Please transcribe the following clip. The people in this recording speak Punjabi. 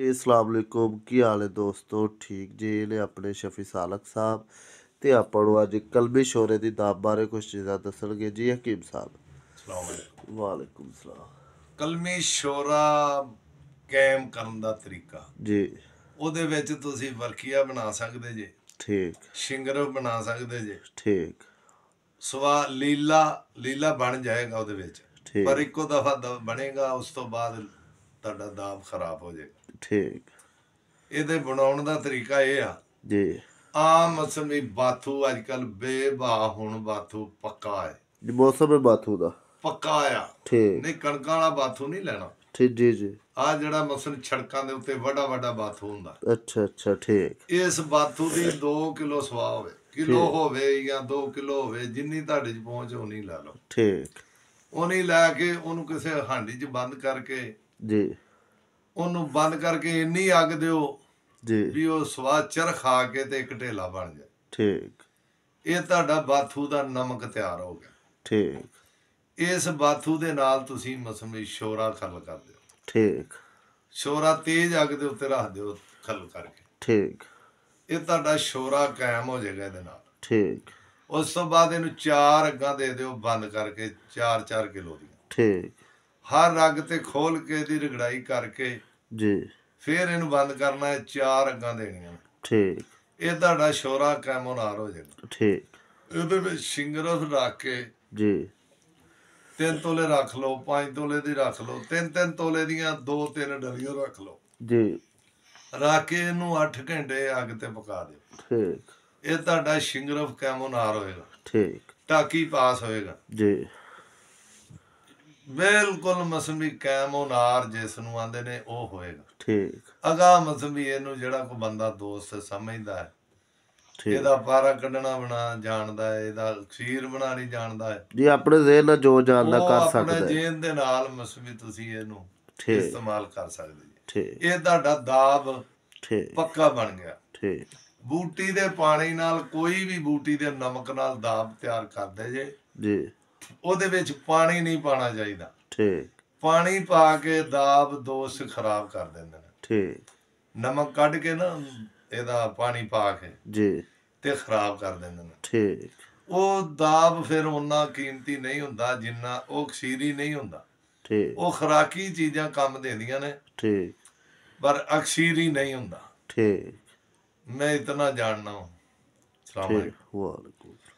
ਜੀ ਅਸਲਾਮ ਅਲੈਕੁਮ ਕੀ ਹਾਲ ਹੈ ਦੋਸਤੋ ਠੀਕ ਜੀ ਨੇ ਆਪਣੇ ਸ਼ਫੀ ਸਾਲਕ ਸਾਹਿਬ ਤੇ ਆਪਾਂ ਨੂੰ ਅੱਜ ਕਲਬੀ ਸ਼ੋਰੇ ਦੀ ਦਾਬ ਬਾਰੇ ਕੁਝ ਚੀਜ਼ਾਂ ਦੱਸਣਗੇ ਜੀ ਹਕੀਮ ਸਾਹਿਬ ਅਸਲਾਮ ਅਲੈਕੁਮ ਵਾਲੇਕੁਮ ਸਲਾਮ ਕਲਮੀ ਸ਼ੋਰਾ ਕਾਇਮ ਕਰਨ ਦਾ ਤਰੀਕਾ ਜੀ ਉਹਦੇ ਵਿੱਚ ਤੁਸੀਂ ਵਰਕੀਆ ਬਣਾ ਸਕਦੇ ਜੇ ਠੀਕ ਸ਼ਿੰਗਰ ਬਣਾ ਸਕਦੇ ਜੇ ਠੀਕ ਸਵਾ ਲੀਲਾ ਲੀਲਾ ਬਣ ਜਾਏਗਾ ਉਹਦੇ ਵਿੱਚ ਪਰ ਇੱਕੋ ਦਫਾ ਬਣੇਗਾ ਉਸ ਤੋਂ ਬਾਅਦ ਤੁਹਾਡਾ ਦਾਬ ਖਰਾਬ ਹੋ ਜਾਏਗਾ ਠੀਕ ਇਹਦੇ ਬਣਾਉਣ ਦਾ ਤਰੀਕਾ ਇਹ ਆ ਜੀ ਆਮ ਅਸਲ ਬਾਥੂ ਅੱਜ ਕੱਲ ਬੇਬਾ ਹੁਣ ਬਾਥੂ ਪੱਕਾ ਹੈ ਜੀ ਮੌਸਮ ਹੈ ਬਾਥੂ ਦਾ ਪੱਕਾ ਆ ਠੀਕ ਨਹੀਂ ਕਣਕਾਂ ਵਾਲਾ ਬਾਥੂ ਨਹੀਂ ਲੈਣਾ ਠੀਕ ਜੀ ਜੀ ਆ ਜਿਹੜਾ ਮਸਲ ਛੜਕਾਂ ਦੇ ਉੱਤੇ ਵੱਡਾ ਵੱਡਾ ਬਾਥੂ ਹੁੰਦਾ ਅੱਛਾ ਅੱਛਾ ਠੀਕ ਇਸ ਬਾਥੂ ਦੀ 2 ਕਿਲੋ ਸਵਾ ਹੋਵੇ ਕਿਲੋ ਹੋਵੇ ਜਾਂ 2 ਕਿਲੋ ਹੋਵੇ ਜਿੰਨੀ ਤੁਹਾਡੇ 'ਚ ਪਹੁੰਚ ਹੋਣੀ ਲਾ ਲਓ ਠੀਕ ਉਹ ਨਹੀਂ ਲੈ ਕੇ ਉਹਨੂੰ ਕਿਸੇ ਹਾਂਡੀ 'ਚ ਬੰਦ ਕਰਕੇ ਜੀ ਉਹਨੂੰ ਬੰਦ ਕਰਕੇ ਇੰਨੀ ਅੱਗ ਦਿਓ ਜੀ ਵੀ ਉਹ ਸਵਾਦ ਚਰ ਖਾ ਕੇ ਤੇ ਇੱਕ ਢੇਲਾ ਬਣ ਜਾ ਠੀਕ ਇਹ ਤੁਹਾਡਾ ਬਾਥੂ ਦਾ ਨਮਕ ਤਿਆਰ ਹੋ ਗਿਆ ਠੀਕ ਇਸ ਬਾਥੂ ਦੇ ਨਾਲ ਤੁਸੀਂ ਮਸਮੀ ਸ਼ੋਰਾ ਖਲ ਕਰ ਦਿਓ ਠੀਕ ਸ਼ੋਰਾ ਤੇਜ਼ ਅੱਗ ਦੇ ਉੱਤੇ ਰੱਖ ਦਿਓ ਖਲ ਕਰਕੇ ਠੀਕ ਇਹ ਤੁਹਾਡਾ ਸ਼ੋਰਾ ਕਾਇਮ ਹੋ ਜਾਏਗਾ ਇਹਦੇ ਨਾਲ ਠੀਕ ਉਸ ਤੋਂ ਬਾਅਦ ਇਹਨੂੰ ਚਾਰ ਅੱਗਾਂ ਦੇ ਦਿਓ ਬੰਦ ਕਰਕੇ 4-4 ਕਿਲੋ ਦੀ ਠੀਕ ਹਰ ਰਗ ਤੇ ਖੋਲ ਕੇ ਦੀ ਰਗੜਾਈ ਕਰਕੇ ਜੀ ਫਿਰ ਇਹਨੂੰ ਬੰਦ ਕਰਨਾ ਹੈ ਚਾਰ ਅੰਗਾਂ ਦੇਣੀਆਂ ਠੀਕ ਇਹ ਤੁਹਾਡਾ ਸ਼ੋਰਾ ਕੈਮੋਨਾਰ ਹੋ ਜਾਏਗਾ ਠੀਕ ਇਹਦੇ ਵਿੱਚ ਸਿੰਗਰਸ ਰੱਖ ਕੇ ਜੀ ਤਿੰਨ ਤੋਲੇ ਰੱਖ ਲਓ ਪੰਜ ਤੋਲੇ ਦੀ ਰੱਖ ਲਓ ਤਿੰਨ ਤਿੰਨ ਤੋਲੇ ਦੀਆਂ ਦੋ ਤਿੰਨ ਡਲੀਆਂ ਰੱਖ ਲਓ ਜੀ ਰੱਖ ਕੇ ਇਹਨੂੰ 8 ਘੰਟੇ ਅੱਗ ਤੇ ਪਕਾ ਦਿਓ ਠੀਕ ਇਹ ਤੁਹਾਡਾ ਸ਼ਿੰਗਰਫ ਕੈਮੋਨਾਰ ਹੋਏਗਾ ਠੀਕ ਟਾਕੀ ਪਾਸ ਹੋਏਗਾ ਜੀ ਬਿਲਕੁਲ ਮਸਮੀ ਕਾਇਮ ਉਨਾਰ ਜਿਸ ਨੂੰ ਆਂਦੇ ਨੇ ਉਹ ਹੋਏਗਾ ਠੀਕ ਅਗਾ ਮਸਮੀ ਇਹਨੂੰ ਜਿਹੜਾ ਕੋ ਬੰਦਾ ਦੋਸਤ ਸਮਝਦਾ ਹੈ ਠੀਕ ਇਹਦਾ ਪਾਰਾ ਕੱਢਣਾ ਬਣਾ ਜਾਣਦਾ ਹੈ ਇਹਦਾ ਖੀਰ ਬਣਾਣੀ ਜਾਣਦਾ ਹੈ ਜੀ ਆਪਣੇ ਜ਼ੇਨ ਨਾਲ ਜੋ ਜਾਣਦਾ ਕਰ ਸਕਦਾ ਹੈ ਆਪਣੇ ਜ਼ੇਨ ਦੇ ਨਾਲ ਮਸਮੀ ਤੁਸੀਂ ਇਹਨੂੰ ਇਸਤੇਮਾਲ ਕਰ ਸਕਦੇ ਜੀ ਠੀਕ ਇਹ ਤੁਹਾਡਾ ਦਾਬ ਠੀਕ ਪੱਕਾ ਬਣ ਗਿਆ ਠੀਕ ਬੂਟੀ ਦੇ ਪਾਣੀ ਨਾਲ ਕੋਈ ਵੀ ਬੂਟੀ ਦੇ ਨਮਕ ਨਾਲ ਦਾਬ ਤਿਆਰ ਕਰਦੇ ਜੇ ਜੀ ਉਹਦੇ ਵਿੱਚ ਪਾਣੀ ਨਹੀਂ ਪਾਣਾ ਚਾਹੀਦਾ ਠੀਕ ਪਾਣੀ ਪਾ ਕੇ ਦਾਬ ਦੋਸ਼ ਖਰਾਬ ਕਰ ਦਿੰਦੇ ਨੇ ਠੀਕ ਨਮਕ ਕੱਢ ਕੇ ਨਾ ਇਹਦਾ ਪਾਣੀ ਪਾ ਕੇ ਜੀ ਤੇ ਖਰਾਬ ਕਰ ਦਿੰਦੇ ਨੇ ਠੀਕ ਉਹ ਦਾਬ ਫਿਰ ਉਹਨਾਂ ਕੀਮਤੀ ਨਹੀਂ ਹੁੰਦਾ ਜਿੰਨਾ ਉਹ ਖਸ਼ੀਰੀ ਨਹੀਂ ਹੁੰਦਾ ਠੀਕ ਉਹ ਖਰਾਕੀ ਚੀਜ਼ਾਂ ਕੰਮ ਦਿੰਦੀਆਂ ਨੇ ਠੀਕ ਪਰ ਅਖਸ਼ੀਰੀ ਨਹੀਂ ਹੁੰਦਾ ਠੀਕ ਮੈਂ ਇਤਨਾ ਜਾਣਨਾ ਹਾਂ ਸਲਾਮ ਅਲੈਕੁਮ ਵਾਲੇਕੁਮ